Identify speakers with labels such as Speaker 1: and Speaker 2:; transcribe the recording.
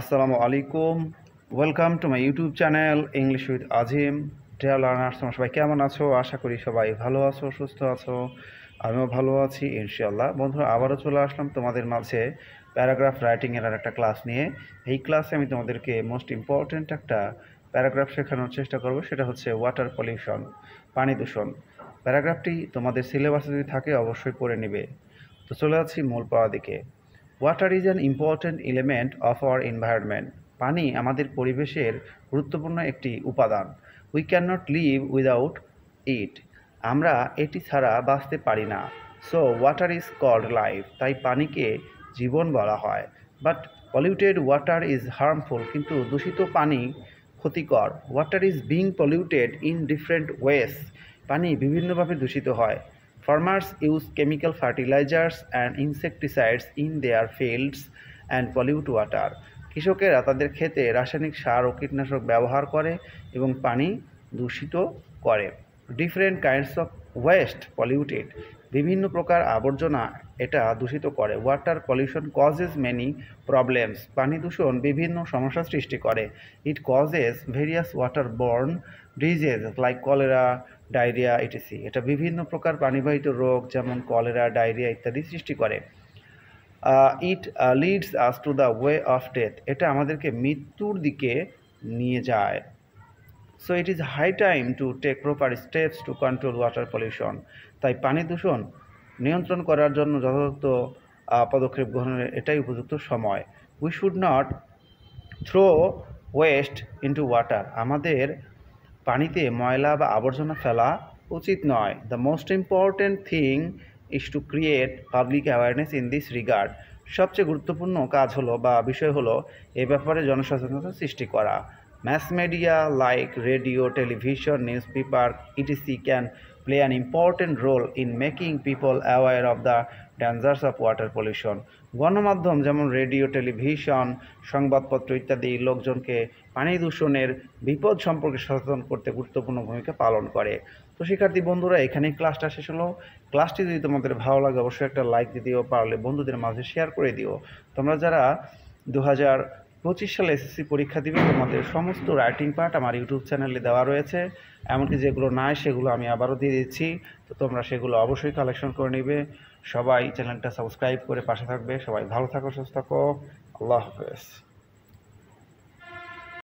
Speaker 1: আসসালামু আলাইকুম welcome to my YouTube channel English with Azim dear learners তোমার সবাই কেমন আছো আশা করি সবাই ভালো আছো সুস্থ আছো আমিও ভালো আছি ইনশাল্লাহ বন্ধুরা আবারও চলে আসলাম তোমাদের মাঝে প্যারাগ্রাফ রাইটিংয়ের আর একটা ক্লাস নিয়ে এই ক্লাসে আমি তোমাদেরকে মোস্ট ইম্পর্ট্যান্ট একটা প্যারাগ্রাফ শেখানোর চেষ্টা করব সেটা হচ্ছে ওয়াটার পলিউশন পানি দূষণ প্যারাগ্রাফটি তোমাদের সিলেবাসে যদি থাকে অবশ্যই পড়ে নেবে তো চলে যাচ্ছি মূল পাওয়া দিকে water is an important element of our environment পানি আমাদের পরিবেশের গুরুত্বপূর্ণ একটি উপাদান we can not live without it আমরা এটি ছাড়া বাঁচতে পারি না so water is called life তাই পানিকে জীবন বলা হয় but polluted water is harmful কিন্তু দূষিত পানি ক্ষতিকর water is being polluted in different ways পানি বিভিন্নভাবে দূষিত হয় Farmers use chemical fertilizers and insecticides in their fields and pollute water. কৃষকেরা তাদের ক্ষেতে রাসায়নিক সার ও কীটনাশক ব্যবহার করে এবং পানি দূষিত করে different kinds of waste polluted বিভিন্ন প্রকার আবর্জনা এটা দূষিত করে water pollution causes many problems পানি দূষণ বিভিন্ন সমস্যার সৃষ্টি করে it causes various water borne disease like cholera diarrhoea ETC এটা বিভিন্ন প্রকার পানিবাহিত রোগ যেমন কলেরা ডায়রিয়া ইত্যাদি সৃষ্টি করে it leads us to the way of death এটা আমাদেরকে মৃত্যুর দিকে নিয়ে যায় so it is high time to take proper steps to control water pollution তাই পানি দূষণ নিয়ন্ত্রণ করার জন্য যথাযথ পদক্ষেপ গ্রহণের এটাই উপযুক্ত সময় we should not throw waste into water আমাদের পানিতে ময়লা বা আবর্জনা ফেলা উচিত নয় the most important thing is to create public awareness in this regard সবচেয়ে গুরুত্বপূর্ণ কাজ হলো বা বিষয় হলো এ ব্যাপারে জনসচেতনতা সৃষ্টি করা media like radio television news paper ETC can play an important role in making people aware of the dangers of water pollution গণমাধ্যম যেমন রেডিও টেলিভিশন সংবাদপত্র ইত্যাদি লোকজনকে পানি দূষণের বিপদ সম্পর্কে সচেতন করতে গুরুত্বপূর্ণ ভূমিকা পালন করে তো শিক্ষার্থী বন্ধুরা এখানেই ক্লাসটা শেষ হলো ক্লাসটি যদি তোমাদের ভালো লাগে অবশ্যই একটা লাইক দিও পারলে বন্ধুদের মাঝে শেয়ার করে দিও তোমরা যারা দু পঁচিশ সালে এসএসসি পরীক্ষা দিবে তোমাদের সমস্ত রাইটিং পার্ট আমার ইউটিউব চ্যানেলে দেওয়া রয়েছে এমনকি যেগুলো নাই সেগুলো আমি আবারও দিয়ে দিচ্ছি তো তোমরা সেগুলো অবশ্যই কালেকশন করে নেবে সবাই চ্যানেলটা সাবস্ক্রাইব করে পাশে থাকবে সবাই ভালো থাকো সুস্থ থাকো আল্লাহ হাফেজ